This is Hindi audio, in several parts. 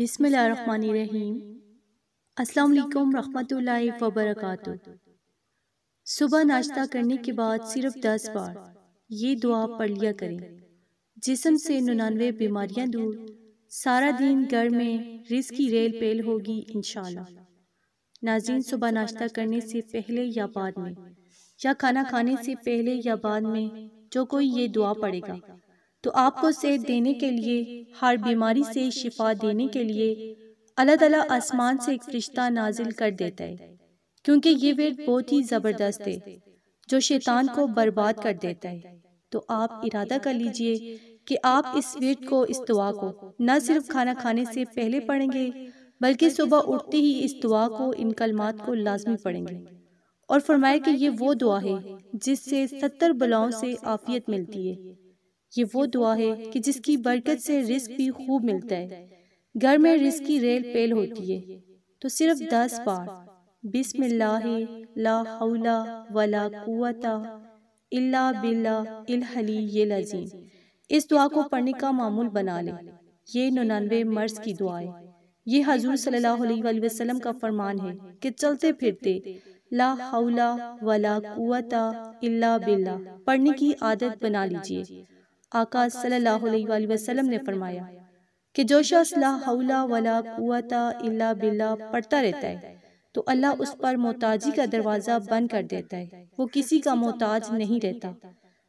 बिसमीम अस्सलाम रहमतुल्लाहि व बरकातुहू सुबह नाश्ता करने के बाद सिर्फ दस बार ये दुआ पढ़ लिया करें जिसम से निन्यानवे बीमारियां दूर सारा दिन घर में रिस की रेल पेल होगी इनशाला नाजीन सुबह नाश्ता करने से पहले या बाद में या खाना खाने से पहले या बाद में जो कोई ये दुआ पड़ेगा तो आपको सेहत देने के लिए हर बीमारी से शिफा देने के लिए अल्लाह तला आसमान से एक रिश्ता नाजिल कर देता है क्योंकि ये वेद बहुत ही ज़बरदस्त है जो शैतान को बर्बाद कर देता है तो, तो आप इरादा कर लीजिए कि आप इस वेद को इस दुआ को न सिर्फ खाना खाने से पहले पढ़ेंगे बल्कि सुबह उठते ही इस दुआ को इन कलमात को लाजमी पढ़ेंगे और फरमाया कि ये वो दुआ है जिससे सत्तर बलाओं से आफियत मिलती है ये वो दुआ है कि जिसकी बरकत से रिस्क भी खूब मिलता है घर में रिस्क की रेल पेल होती है तो सिर्फ दस बार बिस्मिल्लाह वला इल्ला बिल्ला ये लजीम इस दुआ को पढ़ने का मामूल बना ले ये नन्यानवे मर्ज की दुआ है ये हजूर सल्लल्लाहु वसल्लम का फरमान है कि चलते फिरते ला हौला वला कुवता इल्ला बिल्ला पढ़ने की आदत बना लीजिए आकाश सल्लल्लाहु अलैहि वसल्लम ने फरमाया कि जो शख्स ला हौला वला कुआता इल्ला बिल्ला पढ़ता रहता है तो अल्लाह उस पर मोहताजी का दरवाज़ा बंद कर देता है वो किसी का मोहताज नहीं रहता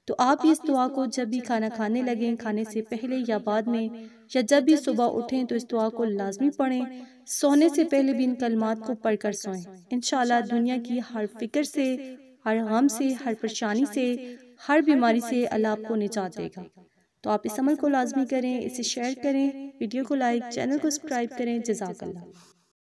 तो आप इस दुआ को जब भी खाना खाने लगें खाने से पहले या बाद में या जब भी सुबह उठें तो इस दुआ को लाजमी पढ़ें सोने से पहले भी इन कलमात को पढ़कर सोएं इन दुनिया की हर फिक्र से हर गम से हर परेशानी से हर बीमारी से अल्लाह आपको निजात देगा तो आप इस अमल को लाजमी करें इसे शेयर करें वीडियो को लाइक चैनल को सब्सक्राइब करें अल्लाह